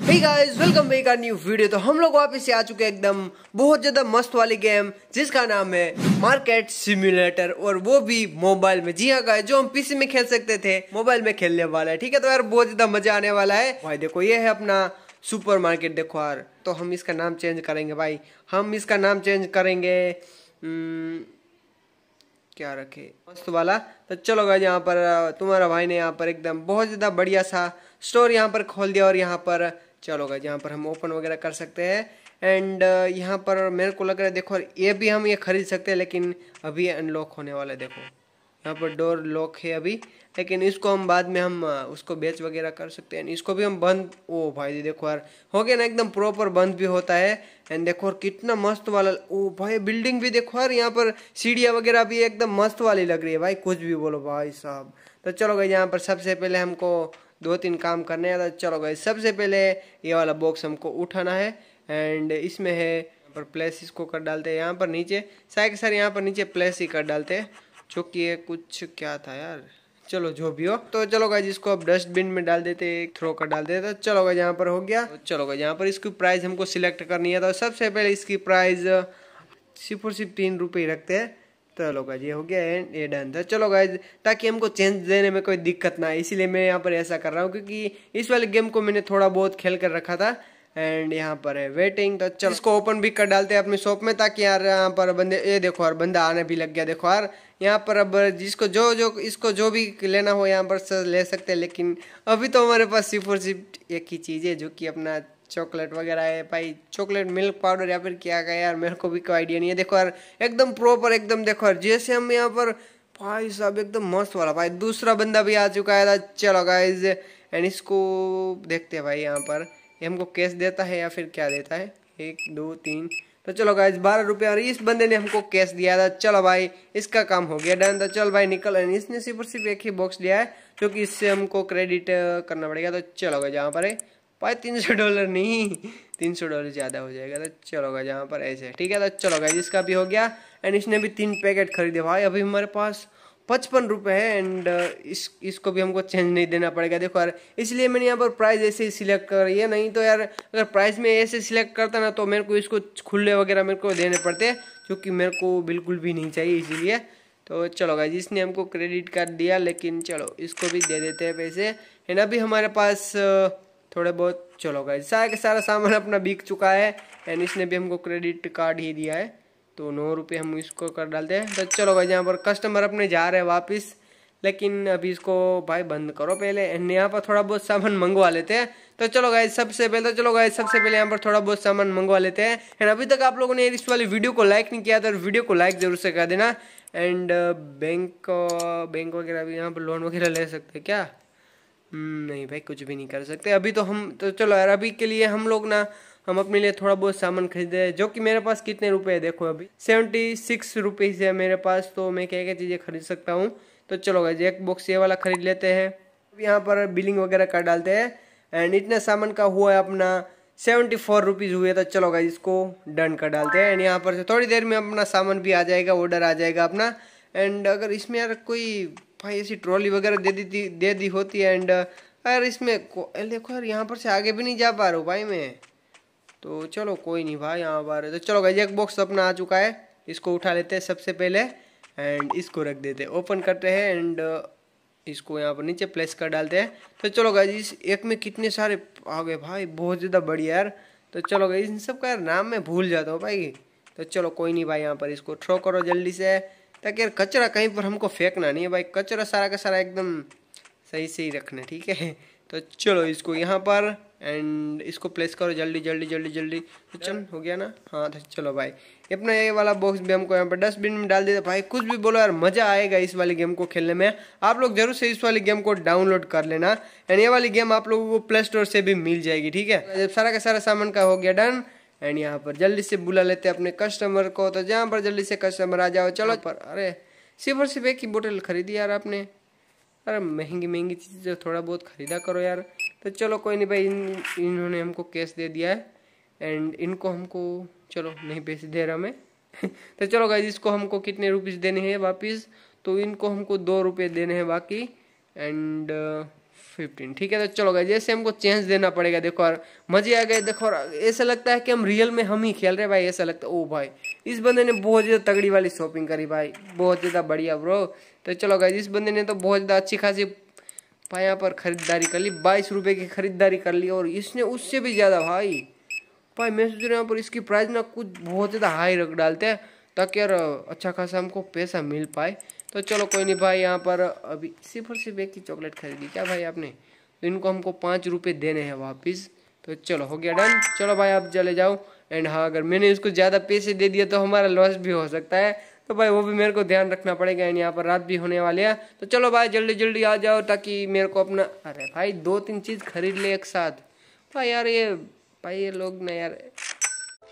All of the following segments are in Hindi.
Guys welcome back new video तो हम लोग वापस आ चुके हैं एकदम बहुत ज़्यादा मस्त वाली गेम जिसका नाम है मार्केट सिम्युलेटर और वो भी मोबाइल में जी हाँ जो हम पीसी में खेल सकते थे मोबाइल में खेलने वाला है ठीक है तो यार बहुत ज़्यादा मजा आने वाला है भाई देखो ये है अपना सुपर मार्केट देखो यार तो हम इसका नाम चेंज करेंगे भाई हम इसका नाम चेंज करेंगे हम्म, क्या रखे मस्त वाला तो चलो भाई यहाँ पर तुम्हारा भाई ने यहाँ पर एकदम बहुत ज़्यादा बढ़िया सा स्टोर यहाँ पर खोल दिया और यहाँ पर चलो गए यहाँ पर हम ओपन वगैरह कर सकते हैं एंड uh, यहाँ पर मेरे को लग रहा है देखो ये भी हम ये खरीद सकते हैं लेकिन अभी अनलॉक होने वाला है देखो यहाँ पर डोर लॉक है अभी लेकिन इसको हम बाद में हम uh, उसको बेच वगैरह कर सकते हैं इसको भी हम बंद ओ भाई जी देखो यार हो गया ना एकदम प्रॉपर बंद भी होता है एंड देखो और कितना मस्त वाला ओ भाई बिल्डिंग भी देखो यार यहाँ पर सीढ़ियाँ वगैरह भी एकदम मस्त वाली लग रही है भाई कुछ भी बोलो भाई साहब तो चलो भाई यहाँ पर सबसे पहले हमको दो तीन काम करने हैं तो चलो गए सबसे पहले ये वाला बॉक्स हमको उठाना है एंड इसमें है पर प्लेस इसको कर डालते हैं यहाँ पर नीचे सारे के सारे यहाँ पर नीचे प्लेस ही कर डालते हैं जो कि ये कुछ क्या था यार चलो जो भी हो तो चलो गाइज इसको अब डस्टबिन में डाल देते थ्रो कर डाल देते तो चलो गाइज यहाँ पर हो गया तो चलो गाइज यहाँ पर इसकी प्राइस हमको सिलेक्ट करनी है तो सबसे पहले इसकी प्राइस सिर्फ और सिर्फ तीन रुपये रखते हैं चलो तो गाइज ये हो गया एंड ये डन था तो चलो गाइज ताकि हमको चेंज देने में कोई दिक्कत ना आए इसीलिए मैं यहाँ पर ऐसा कर रहा हूँ क्योंकि इस वाले गेम को मैंने थोड़ा बहुत खेल कर रखा था एंड यहाँ पर है वेटिंग तो चलो इसको ओपन भी कर डालते हैं अपने शॉप में ताकि यार यहाँ पर बंदे ये देखो यार बंदा आने भी लग गया देखो यार यहाँ पर अब जिसको जो जो इसको जो भी लेना हो यहाँ पर ले सकते हैं लेकिन अभी तो हमारे पास सिर्फ और सिर्फ एक ही चीज़ है जो कि अपना चॉकलेट वगैरह है भाई चॉकलेट मिल्क पाउडर या फिर क्या गया यार मेरे को भी कोई आइडिया नहीं है देखो यार एकदम प्रॉपर एकदम देखो यार जैसे हम यहाँ पर भाई साहब एकदम मस्त वाला भाई दूसरा बंदा भी आ चुका है तो चलो गाइज एंड इसको देखते हैं भाई यहाँ पर ये हमको कैश देता है या फिर क्या देता है एक दो तीन तो चलो गाइज बारह रुपये और इस बंदे ने हमको कैश दिया था तो चलो भाई इसका काम हो गया डन था तो चल भाई निकल एंड इसने सिर्फ और सिर्फ एक ही बॉक्स दिया है क्योंकि इससे हमको क्रेडिट करना पड़ेगा तो चलो गाइज यहाँ पर है भाई तीन सौ डॉलर नहीं तीन सौ डॉलर ज़्यादा हो जाएगा तो चलोगा जहाँ पर ऐसे ठीक है तो चलोगा इसका भी हो गया एंड इसने भी तीन पैकेट खरीदे भाई अभी हमारे पास पचपन रुपये है एंड uh, इस इसको भी हमको चेंज नहीं देना पड़ेगा देखो यार इसलिए मैंने यहाँ पर प्राइस ऐसे ही सिलेक्ट कर ये नहीं तो यार अगर प्राइस में ऐसे सिलेक्ट करता ना तो मेरे को इसको खुले वगैरह मेरे को देने पड़ते क्योंकि मेरे को बिल्कुल भी नहीं चाहिए इसीलिए तो चलो गाइज इसने हमको क्रेडिट कार्ड दिया लेकिन चलो इसको भी दे देते हैं पैसे एंड अभी हमारे पास uh, थोड़े बहुत चलो गाइज सारा का सारा सामान अपना बिक चुका है एंड इसने भी हमको क्रेडिट कार्ड ही दिया है तो नौ रुपये हम इसको कर डालते हैं तो चलो भाई यहाँ पर कस्टमर अपने जा रहे हैं वापस लेकिन अभी इसको भाई बंद करो पहले एंड यहाँ पर थोड़ा बहुत सामान मंगवा लेते हैं तो चलो गाइज सबसे पहले तो चलो गाइज सबसे पहले यहाँ पर थोड़ा बहुत सामान मंगवा लेते हैं एंड अभी तक आप लोगों ने इस वाली वीडियो को लाइक नहीं किया तो वीडियो को लाइक जरूर से कर देना एंड बैंक बैंक वगैरह भी यहाँ पर लोन वगैरह ले सकते हैं क्या हम्म, नहीं भाई कुछ भी नहीं कर सकते अभी तो हम तो चलो यार अभी के लिए हम लोग ना हम अपने लिए थोड़ा बहुत सामान खरीदे जो कि मेरे पास कितने रुपए है देखो अभी सेवेंटी सिक्स रुपीज़ है मेरे पास तो मैं क्या क्या चीज़ें खरीद सकता हूँ तो चलो भाई एक बॉक्स ये वाला खरीद लेते हैं अब यहाँ पर बिलिंग वगैरह कर डालते हैं एंड इतने सामान का हुआ है अपना सेवेंटी फोर रुपीज़ हुए तो चलो भाई इसको डन कर डालते हैं एंड यहाँ पर से थोड़ी देर में अपना सामान भी आ जाएगा ऑर्डर आ जाएगा अपना एंड अगर इसमें यार कोई भाई ऐसी ट्रॉली वगैरह दे दी थी दे दी होती है एंड यार इसमें देखो यार यहाँ पर से आगे भी नहीं जा पा रहा हूँ भाई मैं तो चलो कोई नहीं भाई यहाँ पर तो चलो भाई एक बॉक्स अपना आ चुका है इसको उठा लेते हैं सबसे पहले एंड इसको रख देते हैं ओपन करते हैं एंड इसको यहाँ पर नीचे प्लेस कर डालते हैं तो चलो इस एक में कितने सारे आ गए भाई बहुत ज़्यादा बढ़िया यार तो चलो इन सब का यार नाम मैं भूल जाता हूँ भाई तो चलो कोई नहीं भाई यहाँ पर इसको थ्रो करो जल्दी से ताकि यार कचरा कहीं पर हमको फेंकना नहीं है भाई कचरा सारा का सारा एकदम सही से ही रखना ठीक है तो चलो इसको यहाँ पर एंड इसको प्लेस करो जल्दी जल्दी जल्दी जल्दी तो चल हो गया ना हाँ तो चलो भाई अपना ये वाला बॉक्स भी हमको यहाँ पर डस्टबिन में डाल देता भाई कुछ भी बोलो यार मज़ा आएगा इस वाली गेम को खेलने में आप लोग जरूर से इस वाली गेम को डाउनलोड कर लेना एंड ये वाली गेम आप लोगों को प्ले स्टोर से भी मिल जाएगी ठीक है जब सारा का सारा सामान का हो गया डन एंड यहाँ पर जल्दी से बुला लेते हैं अपने कस्टमर को तो जहाँ पर जल्दी से कस्टमर आ जाओ चलो पर अरे सिर्फ और सिर्फ एक ही बोतल खरीदी यार आपने अरे महंगी महंगी चीज़ें तो थोड़ा बहुत ख़रीदा करो यार तो चलो कोई नहीं भाई इन इन्होंने हमको कैश दे दिया है एंड इनको हमको चलो नहीं पैसे दे रहा मैं तो चलो गाइज इसको हमको कितने रुपीज़ देने हैं वापस तो इनको हमको दो रुपये देने हैं बाकी एंड फिफ्टीन ठीक है तो चलो गए जैसे हमको चेंज देना पड़ेगा देखो और मजे आ गए देखो और ऐसा लगता है कि हम रियल में हम ही खेल रहे भाई ऐसा लगता है ओ भाई इस बंदे ने बहुत ज़्यादा तगड़ी वाली शॉपिंग करी भाई बहुत ज़्यादा बढ़िया ब्रो तो चलो गए इस बंदे ने तो बहुत ज़्यादा अच्छी खासी यहाँ पर खरीदारी कर ली बाईस रुपये की खरीदारी कर ली और इसने उससे भी ज़्यादा भाई भाई मैं सोच रहा हूँ पर इसकी प्राइस ना कुछ बहुत ज़्यादा हाई रख डालते हैं ताकि यार अच्छा खासा हमको पैसा मिल पाए तो चलो कोई नहीं भाई यहाँ पर अभी सिर्फ और सिर्फ एक की चॉकलेट खरीदी क्या भाई आपने तो इनको हमको पाँच रुपये देने हैं वापस तो चलो हो गया डन चलो भाई आप चले जाओ एंड हाँ अगर मैंने इसको ज़्यादा पैसे दे दिया तो हमारा लॉस भी हो सकता है तो भाई वो भी मेरे को ध्यान रखना पड़ेगा एंड यहाँ पर रात भी होने वाली है तो चलो भाई जल्दी जल्दी आ जाओ ताकि मेरे को अपना अरे भाई दो तीन चीज़ खरीद ले एक साथ भाई यार ये भाई ये लोग ना यार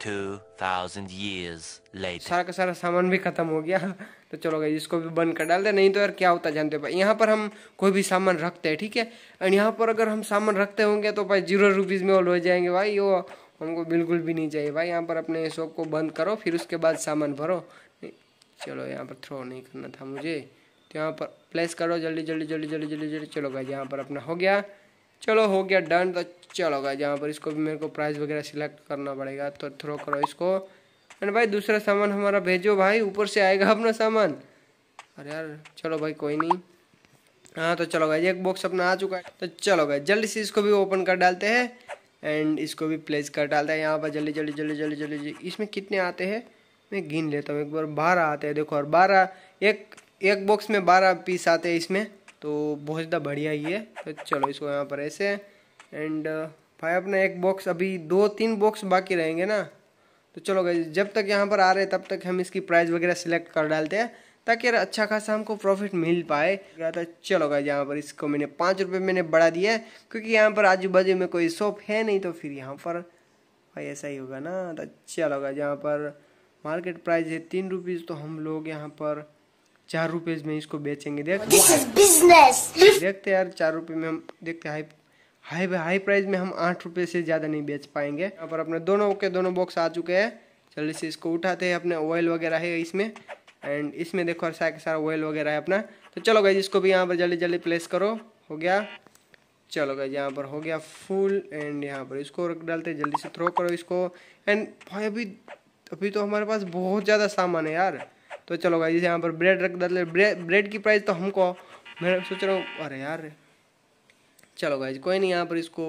2000 years later सारा का सारा सामान भी खत्म हो गया तो चलो गई इसको भी बंद कर डाल दे नहीं तो यार क्या होता जानते हो यहाँ पर हम कोई भी सामान रखते हैं ठीक है एंड यहाँ पर अगर हम सामान रखते होंगे तो भाई जीरो रुपीज़ में ऑल हो जाएंगे भाई वो हमको बिल्कुल भी नहीं चाहिए भाई यहाँ पर अपने शॉप को बंद करो फिर उसके बाद सामान भरो चलो यहाँ पर थ्रो नहीं करना था मुझे तो यहाँ पर प्लेस करो जल्दी जल्दी जल्दी जल्दी जल्दी जल्दी चलो भाई यहाँ पर अपना हो गया चलो हो गया डन तो चलो जहाँ पर इसको भी मेरे को प्राइस वगैरह सिलेक्ट करना पड़ेगा तो थ्रो करो इसको एंड भाई दूसरा सामान हमारा भेजो भाई ऊपर से आएगा अपना सामान अरे यार चलो भाई कोई नहीं हाँ तो चलो भाई एक बॉक्स अपना आ चुका है तो चलो भाई जल्दी से इसको भी ओपन कर डालते हैं एंड इसको भी प्लेस कर डालते हैं यहाँ पर जल्दी जल्दी जल्दी जल्दी जल्दी जल्दी इसमें कितने आते हैं मैं गिन लेता हूँ एक बार बारह आते हैं देखो और बारह एक एक बॉक्स में बारह पीस आते हैं इसमें तो बहुत ज़्यादा बढ़िया ही है तो चलो इसको यहाँ पर ऐसे एंड भाई अपना एक बॉक्स अभी दो तीन बॉक्स बाकी रहेंगे ना तो चलो गई जब तक यहाँ पर आ रहे तब तक हम इसकी प्राइस वगैरह सिलेक्ट कर डालते हैं ताकि यार अच्छा खासा हमको प्रॉफिट मिल पाए था तो चलो गई यहाँ पर इसको मैंने पाँच रुपये मैंने बढ़ा दिया है क्योंकि यहाँ पर आजू बाजू में कोई शॉप है नहीं तो फिर यहाँ पर भाई ऐसा ही होगा ना तो चलो गई यहाँ पर मार्केट प्राइस है तीन रुपीज़ तो हम लोग यहाँ पर चार रुपये में इसको बेचेंगे देख दिस इज बिजनेस देखते यार चार रुपये में हम देखते हाई हाई हाई प्राइस में हम आठ रुपये से ज़्यादा नहीं बेच पाएंगे यहाँ पर अपने दोनों के दोनों बॉक्स आ चुके हैं जल्दी से इसको उठाते हैं अपने ऑयल वगैरह है इसमें एंड इसमें देखो सारा सारा सारा ऑयल वगैरह है अपना तो चलो गई इसको भी यहाँ पर जल्दी जल्दी प्लेस करो हो गया चलो गई यहाँ पर हो गया फुल एंड यहाँ पर इसको डालते जल्दी से थ्रो करो इसको एंड भाई अभी अभी तो हमारे पास बहुत ज़्यादा सामान है यार तो चलो भाई जैसे यहाँ पर ब्रेड रख डाल ब्रेड ब्रेड की प्राइस तो हमको मैं सोच रहा हूँ अरे यार चलो भाई कोई नहीं यहाँ पर इसको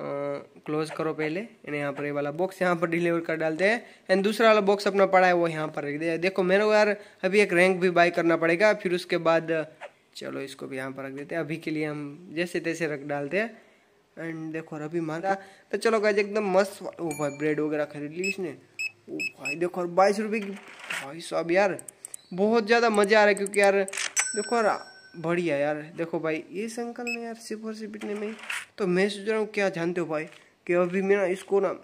क्लोज करो पहले यानी यहाँ पर ये वाला बॉक्स यहाँ पर डिलीवर कर डालते हैं एंड दूसरा वाला बॉक्स अपना पड़ा है वो यहाँ पर रख दे देखो मेरे को यार अभी एक रैंक भी बाई करना पड़ेगा फिर उसके बाद चलो इसको भी यहाँ पर रख देते हैं अभी के लिए हम जैसे तैसे रख डालते हैं एंड देखो अभी मारा तो चलो गाइज एकदम मस्त ओ भाई ब्रेड वगैरह खरीद ली इसने ओ भाई देखो और बाईस रुपये की भाई साहब यार बहुत ज़्यादा मज़ा आ रहा है क्योंकि यार देखो यार बढ़िया यार देखो भाई ये अंकल ने यार सिपर से पिटने में तो मैं सोच रहा हूँ क्या जानते हो भाई कि अभी मैं ना इसको ना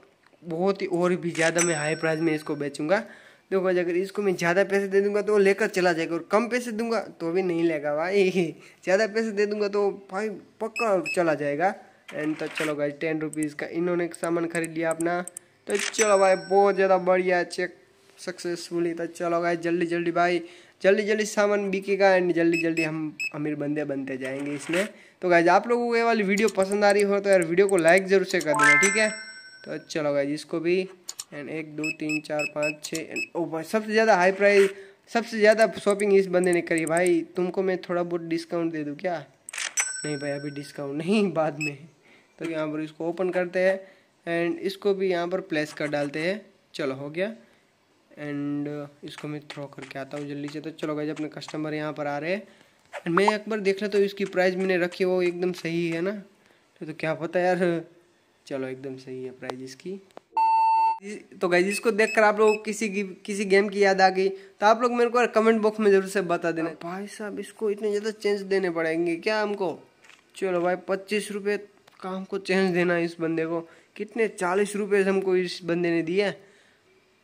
बहुत ही और भी ज़्यादा मैं हाई प्राइस में इसको बेचूंगा देखो भाई अगर इसको मैं ज़्यादा पैसे दे दूंगा तो वो लेकर चला जाएगा और कम पैसे दूंगा तो भी नहीं लेगा भाई ज़्यादा पैसे दे दूंगा तो भाई पक्का चला जाएगा एंड तो चलो भाई टेन रुपीज़ का इन्होंने सामान खरीद लिया अपना तो चलो भाई बहुत ज़्यादा बढ़िया चेक सक्सेसफुली तो चलो गाइस जल्दी जल्दी भाई जल्दी जल्दी सामान बिकेगा एंड जल्दी जल्दी हम अमीर बंदे बनते जाएंगे इसमें तो गाइज आप लोगों को ये वाली वीडियो पसंद आ रही हो तो यार वीडियो को लाइक जरूर से कर देना ठीक है तो चलो गाइज इसको भी एंड एक दो तीन चार पाँच छः ओ भाई सबसे ज़्यादा हाई प्राइस सबसे ज़्यादा शॉपिंग इस बंदे ने करी भाई तुमको मैं थोड़ा बहुत डिस्काउंट दे दूँ क्या नहीं भाई अभी डिस्काउंट नहीं बाद में तो यहाँ पर इसको ओपन करते हैं एंड इसको भी यहाँ पर प्लेस कर डालते हैं चलो हो गया एंड uh, इसको मैं थ्रो करके आता हूँ जल्दी से तो चलो गए अपने कस्टमर यहाँ पर आ रहे हैं मैं एक बार देख लेता तो इसकी प्राइस मैंने रखी वो एकदम सही है ना तो, तो क्या पता यार चलो एकदम सही है प्राइस इसकी तो गाइज इसको देखकर आप लोग किसी की किसी गेम की याद आ गई तो आप लोग मेरे को कमेंट बॉक्स में जरूर से बता देना भाई साहब इसको इतने ज़्यादा चेंज देने पड़ेंगे क्या हमको चलो भाई पच्चीस रुपये का हमको चेंज देना है इस बंदे को कितने चालीस रुपये हमको इस बंदे ने दिया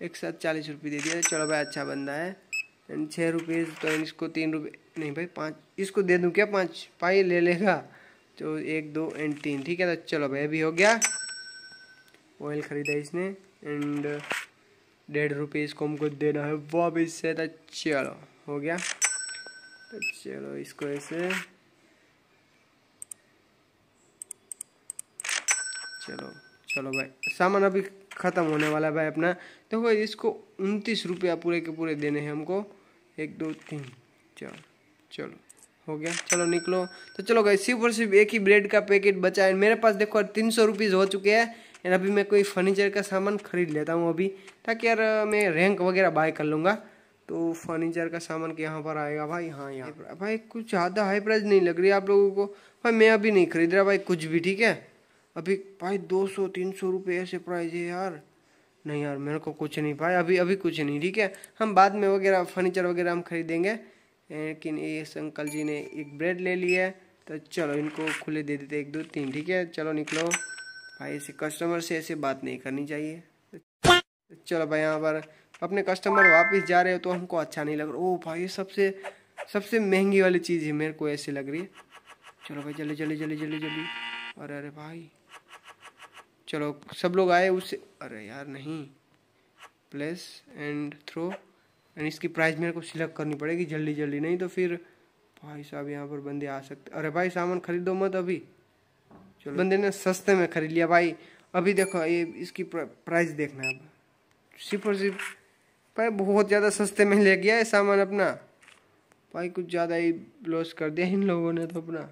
एक साथ चालीस रुपये दे दिया चलो भाई अच्छा बंदा है एंड छः रुपये तो इसको तीन रुपये नहीं भाई पाँच इसको दे दूँ क्या पाँच पाई ले लेगा तो एक दो एंड तीन ठीक है तो चलो भाई अभी हो गया ऑयल ख़रीदा इसने एंड डेढ़ रुपये इसको हमको देना है वापस इससे तो चलो हो गया तो चलो इसको ऐसे चलो चलो भाई सामान अभी ख़त्म होने वाला है भाई अपना तो भाई इसको उनतीस रुपया पूरे के पूरे देने हैं हमको एक दो तीन चार चलो हो गया चलो निकलो तो चलो भाई सिर्फ और सिर्फ एक ही ब्रेड का पैकेट बचा है मेरे पास देखो तीन सौ रुपीज़ हो चुके हैं एंड अभी मैं कोई फर्नीचर का सामान खरीद लेता हूँ अभी ताकि यार मैं रैंक वगैरह बाय कर लूँगा तो फर्नीचर का सामान यहाँ पर आएगा भाई हाँ यहाँ भाई कुछ ज़्यादा हाई प्राइस नहीं लग रही आप लोगों को भाई मैं अभी नहीं खरीद रहा भाई कुछ भी ठीक है अभी भाई दो सौ तीन सौ रुपये ऐसे प्राइस है यार नहीं यार मेरे को कुछ नहीं भाई अभी अभी कुछ नहीं ठीक है हम बाद में वगैरह फर्नीचर वगैरह हम खरीदेंगे लेकिन ये अंकल जी ने एक ब्रेड ले लिया है तो चलो इनको खुले दे देते एक दो तीन ठीक है चलो निकलो भाई ऐसे कस्टमर से ऐसे बात नहीं करनी चाहिए तो चलो भाई यहाँ पर अपने कस्टमर वापस जा रहे हो तो हमको अच्छा नहीं लग रहा ओह भाई सबसे सबसे महंगी वाली चीज़ है मेरे को ऐसी लग रही है चलो भाई जल्दी जल्दी जल्दी जल्दी जल्दी अरे अरे भाई चलो सब लोग आए उससे अरे यार नहीं प्लेस एंड थ्रो एंड इसकी प्राइस मेरे को सिलेक्ट करनी पड़ेगी जल्दी जल्दी नहीं तो फिर भाई साहब यहाँ पर बंदे आ सकते अरे भाई सामान खरीदो मत अभी चलो बंदे ने सस्ते में खरीद लिया भाई अभी देखो ये इसकी प्राइस देखना है अब सिर्फ और सिर्फ भाई बहुत ज़्यादा सस्ते में ले गया है सामान अपना भाई कुछ ज़्यादा ही लॉस कर दिया इन लोगों ने तो अपना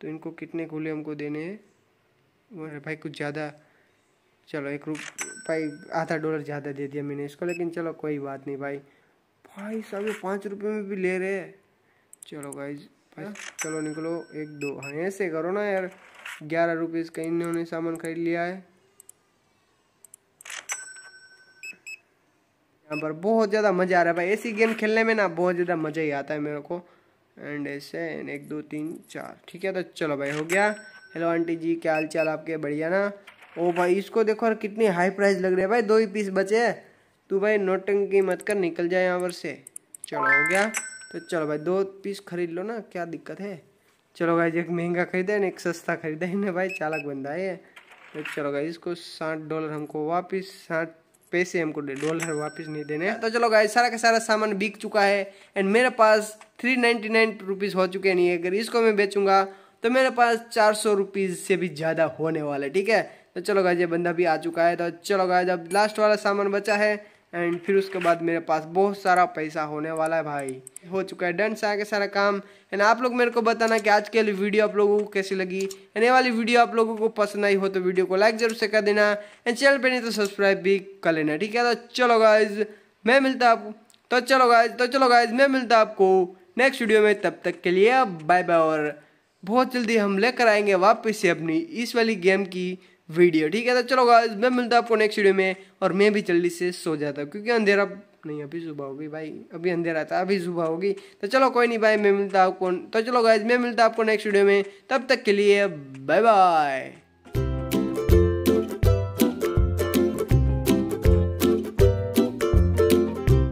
तो इनको कितने खुले हमको देने हैं भाई कुछ ज़्यादा चलो एक रूप भाई आधा डॉलर ज़्यादा दे दिया मैंने इसको लेकिन चलो कोई बात नहीं भाई भाई सब पाँच रुपये में भी ले रहे चलो भाई भाई हाँ? चलो निकलो एक दो हाँ ऐसे करो ना यार ग्यारह रुपीज़ का इन्होंने सामान खरीद लिया है यहाँ पर बहुत ज़्यादा मज़ा आ रहा है भाई ऐसी गेम खेलने में ना बहुत ज़्यादा मज़ा ही आता है मेरे को एंड ऐसे एंड एक दो तीन चार ठीक है तो चलो भाई हो गया हेलो आंटी जी क्या हाल चाल आपके बढ़िया ना ओ भाई इसको देखो और कितनी हाई प्राइस लग रही है भाई दो ही पीस बचे हैं तू भाई की मत कर निकल जाए यहाँ पर से चलो हो गया तो चलो भाई दो पीस खरीद लो ना क्या दिक्कत है चलो भाई एक महंगा खरीदा है एक सस्ता खरीदा है भाई चालक बंदा है तो चलो भाई इसको साठ डॉलर हमको वापस साठ पैसे हमको डॉलर वापस नहीं देने तो चलो भाई सारा का सारा सामान बिक चुका है एंड मेरे पास थ्री नाइन्टी नाइन रुपीज़ हो चुके नहीं है अगर इसको मैं बेचूंगा तो मेरे पास चार सौ रुपीज़ से भी ज़्यादा होने वाला है ठीक है तो चलो गाइज ये बंदा भी आ चुका है तो चलो गाइज अब लास्ट वाला सामान बचा है एंड फिर उसके बाद मेरे पास बहुत सारा पैसा होने वाला है भाई हो चुका है डन सारा का सारा काम एंड आप लोग मेरे को बताना कि आज के लिए वीडियो आप लोगों को कैसी लगी एंड ये वाली वीडियो आप लोगों को पसंद आई हो तो वीडियो को लाइक जरूर से कर देना एंड चैनल पर नहीं तो सब्सक्राइब भी कर लेना ठीक है तो चलो गाइज मैं मिलता आपको तो चलो गाइज तो चलो गाइज मैं मिलता आपको नेक्स्ट वीडियो में तब तक के लिए बाय बाय और बहुत जल्दी हम लेकर आएंगे वापस से अपनी इस वाली गेम की वीडियो ठीक है तो चलो गाइस मैं मिलता हूँ आपको नेक्स्ट वीडियो में और मैं भी जल्दी से सो जाता हूँ क्योंकि अंधेरा नहीं अभी सुबह होगी भाई अभी अंधेरा था अभी सुबह होगी तो चलो कोई नहीं भाई मैं मिलता आपको तो चलो गाइस मैं मिलता आपको नेक्स्ट वीडियो में तब तक के लिए बाय बाय